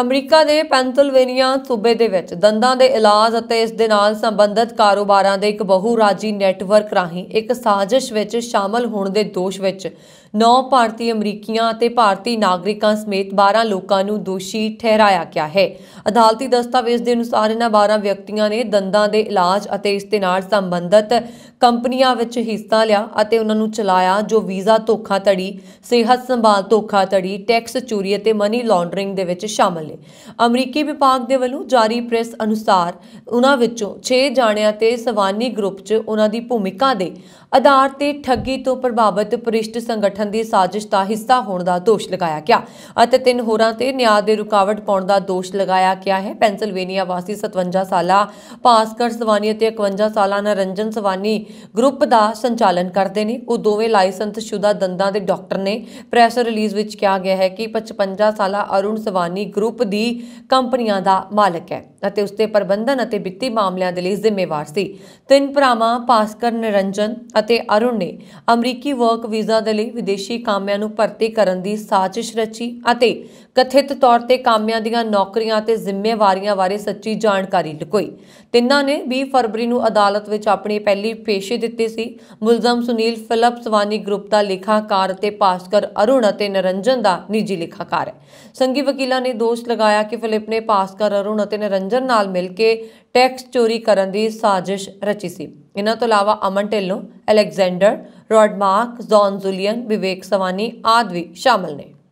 America ਦੇ Pennsylvania ਸੂਬੇ ਦੇ ਵਿੱਚ ਦੰਦਾਂ ਦੇ ਇਲਾਜ ਅਤੇ ਇਸ ਦੇ ਨਾਲ ਸੰਬੰਧਿਤ ਕਾਰੋਬਾਰਾਂ ਦੇ ਇੱਕ ਬਹੁ-ਰਾਜੀ ਨੈਟਵਰਕ ਰਾਹੀਂ ਇੱਕ ਸਾਜ਼ਿਸ਼ ਵਿੱਚ ਸ਼ਾਮਲ ਹੋਣ ਦੇ ਦੋਸ਼ ਵਿੱਚ 9 ਭਾਰਤੀ ਅਮਰੀਕੀਆਂ ਅਤੇ ਭਾਰਤੀ ਨਾਗਰਿਕਾਂ ਸਮੇਤ 12 ਲੋਕਾਂ ਨੂੰ ਦੋਸ਼ੀ ਠਹਿਰਾਇਆ ਗਿਆ ਹੈ ਅਦਾਲਤੀ ਦਸਤਾਵੇਜ਼ ਦੇ ਅਨੁਸਾਰ ਇਹਨਾਂ 12 ਵਿਅਕਤੀਆਂ ਨੇ ਦੰਦਾਂ ਦੇ ਇਲਾਜ ਅਤੇ ਇਸ ਦੇ ਨਾਲ ਸੰਬੰਧਿਤ ਕੰਪਨੀਆਂ ਵਿੱਚ ਹਿੱਸਾ ਲਿਆ ਅਤੇ ਉਹਨਾਂ ਨੂੰ ਚਲਾਇਆ ਜੋ ਵੀਜ਼ਾ ਧੋਖਾਧੜੀ ਸਿਹਤ ਸੰਭਾਲ ਧੋਖਾਧੜੀ ਟੈਕਸ ਚੋਰੀ ਅਤੇ ਮਨੀ ਲਾਂਡਰਿੰਗ ਦੇ ਵਿੱਚ ਸ਼ਾਮਲ ਨੇ ਅਮਰੀਕੀ ਵਿਭਾਗ ਦੇ ਵੱਲੋਂ ਜਾਰੀ ਪ੍ਰੈਸ ਅਨੁਸਾਰ ਉਹਨਾਂ ਵਿੱਚੋਂ 6 ਜਾਣਿਆਂ ਤੇ ਸਵਾਨੀ ਗਰੁੱਪ 'ਚ ਉਹਨਾਂ ਦੀ ਭੂਮਿਕਾ ਦੇ ਆਧਾਰ ਤੇ ਠੱਗੀ ਤੋਂ ਪ੍ਰਭਾਵਿਤ ਪ੍ਰਿਸ਼ਟ ਸੰਗਠਨ ਦੀ ਸਾਜ਼ਿਸ਼ ਦਾ ਹਿੱਸਾ ਹੋਣ ਦਾ ਦੋਸ਼ ਲਗਾਇਆ ਗਿਆ ਅਤੇ ਤਿੰਨ ਹੋਰਾਂ ਤੇ ਨਿਆਂ ਦੇ ਰੁਕਾਵਟ ਪਾਉਣ ਦਾ ਦੋਸ਼ ਲਗਾਇਆ ਗਿਆ ਹੈ ਪੈਂਸਿਲਵੇਨੀਆ ਵਾਸੀ 57 ਸਾਲਾ ਭਾਸਕਰ ਸਵਾਨੀ ਅਤੇ 51 ਸਾਲਾ ਨਰੰਜਨ ਸਵਾਨੀ ਗਰੁੱਪ ਦਾ ਸੰਚਾਲਨ ਕਰਦੇ ਨੇ ਉਹ ਦੋਵੇਂ ਲਾਇਸੈਂਸ ਸ਼ੁਦਾ ਦੰਦਾਂ ਦੇ ਡਾਕਟਰ ਨੇ ਪ੍ਰੈਸ ਰਿਲੀਜ਼ ਵਿੱਚ ਕਿਹਾ ਗਿਆ ਹੈ ਕਿ 55 ਸਾਲਾ ਅਰੁਣ ਸਵਾਨੀ ਗਰੁੱਪ ਦੀ ਕੰਪਨੀਆਂ ਦਾ ਮਾਲਕ ਹੈ ਅਤੇ ਉਸਦੇ ਪ੍ਰਬੰਧਨ ਅਤੇ ਵਿੱਤੀ ਮਾਮਲਿਆਂ ਦੇ ਲਈ ਜ਼ਿੰਮੇਵਾਰ ਸੀ ਤਿੰਨ ਭਰਾਵਾਂ ਪਾਸਕਰ ਨਿਰੰਜਨ ਅਤੇ ਅਰੁਣ ਨੇ ਅਮਰੀਕੀ ਵਰਕ ਵੀਜ਼ਾ ਦੇ ਲਈ ਵਿਦੇਸ਼ੀ ਕਾਮਿਆਂ ਨੂੰ ਭਰਤੀ ਕਰਨ ਦੀ ਸਾਜ਼ਿਸ਼ ਰਚੀ ਅਤੇ ਕਥਿਤ ਤੌਰ ਤੇ ਕਾਮਿਆਂ ਦੀਆਂ ਨੌਕਰੀਆਂ ਅਤੇ ਜ਼ਿੰਮੇਵਾਰੀਆਂ ਬਾਰੇ ਸੱਚੀ ਜਾਣਕਾਰੀ ਲੁਕੋਈ ਤਿੰਨਾਂ ਨੇ 20 ਫਰਵਰੀ ਨੂੰ ਅਦਾਲਤ ਵਿੱਚ ਆਪਣੀ ਪਹਿਲੀ ਪੇਸ਼ੀ ਦਿੱਤੀ ਸੀ ਮੁਲਜ਼ਮ ਸੁਨੀਲ ਫਿਲਪਸ ਵਾਨੀ ਗਰੁੱਪ ਦਾ ਲੇਖਾਕਾਰ ਤੇ ਪਾਸਕਰ ਅਰੁਣ ਅਤੇ ਨਰੰਜਨ ਦਾ ਨਿੱਜੀ ਲੇਖਾਕਾਰ ਹੈ ਸੰਗੀ ਵਕੀਲਾਂ ਨੇ ਦੋਸ਼ ਲਗਾਇਆ ਕਿ ਫਿਲਪ ਨੇ ਪਾਸਕਰ ਅਰੁਣ ਅਤੇ ਨਰੰਜਨ ਨਾਲ ਮਿਲ ਕੇ ਟੈਕਸ ਚੋਰੀ ਕਰਨ ਦੀ ਸਾਜ਼ਿਸ਼ ਰਚੀ ਸੀ ਇਹਨਾਂ ਤੋਂ ਇਲਾਵਾ ਅਮਨ ਢਿੱਲੋਂ ਅਲੈਗਜ਼ੈਂਡਰ ਰੋਡਮਾਰਕ ਜ਼ੌਨ ਜ਼ੁਲੀਅਨ ਵਿਵੇਕ ਸਵਾਨੀ ਆਦਿ ਵੀ ਸ਼ਾਮਲ ਨੇ